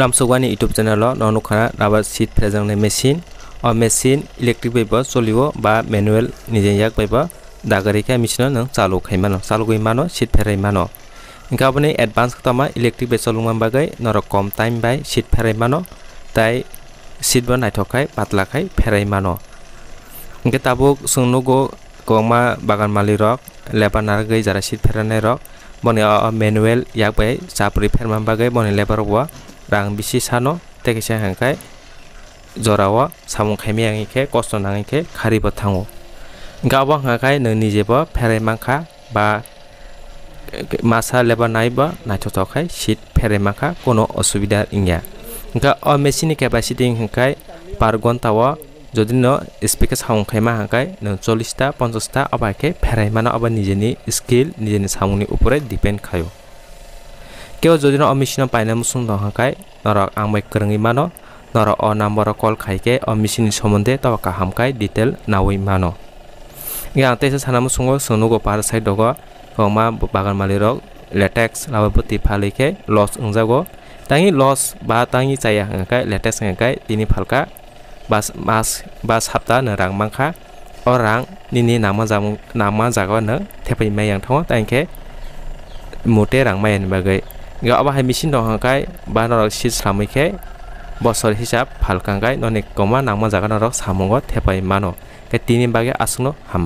ৰামচুগানী YouTube চেনেলত ননুখানা ৰাবাৰ চিট ফ্ৰেজাং মেচিন অ মেচিন ইলেক্ট্ৰিক পাইপত চলিব বা মেনুৱেল নিজে নিজাক পাৰিব দাগাৰিকা মেচিনত নহয় চালু খাইমান চালু কৰিমানো চিট ফেৰাইমানো এনেকৈ আপুনি এডভান্স কটামা ইলেক্ট্ৰিক পাইপ চলো বাগৈ নৰক কম টাইম বাই চিট ফেৰাইমানো তাই চিটবোৰ নাইথকাই পাতলা খাই ফেৰাইমানো এনেকৈ তাবোক চুনো গ গমা বাগান মালিকক লেবাৰ নাৰাগৈ যাৰা চিট ফেৰাই ৰক বনে মেনুৱেল ইয়াক পাই চাপৰি ফেৰমান বাগৈ বনে labour rang bisi sano tekesi hangkai jorawa samung khemi angi ke kosto nangi ke khari ba thangu gawa hangkai nang ni jeba phere mangkha ba masa leba nai ba nacho tokhai sit phere mangkha kono osubida ingya ga o machine capacity hangkai par gonta wa যদি ন speaker চাওঁ খেমা হাকাই চল্লিছটা পঞ্চাছটা অবাকে ফেৰাই মানে অবা নিজে নি skill নিজে নি চাওঁ ওপৰত ডিপেণ্ড খায় কেউ যদি অমিশিন পাইনে মুসুন দহাকাই নৰক আং বাই কৰং ইমানো নৰ অ নাম্বাৰ কল খাইকে অমিশিন সম্বন্ধে তবাকা হামকাই ডিটেইল নাও মানো ইয়াতে সানা মুসুং সনু গোপার সাইড দগ মা বাগান মালির লেটেক্স লাভপতি ফালিকে লস অংজাগ তাই লস বা তাই চাই হাঙাকাই লেটেক্স হাঙাকাই তিনি ফালকা বা মাস বা সাপ্তাহ নে রং মাংখা অ রং নিনি নামা জামু নামা জাগ নেপাই মাই আংথ তাইকে মুটে রং মাই বাগে गाबाहाय मिसिन दंखाय बानर सिस्रामै खे बसर हिसाब फालखांगाय ननि कमा नामा जागानर सामुग थेपाय मानो के तिनि बागे आसुनो हाम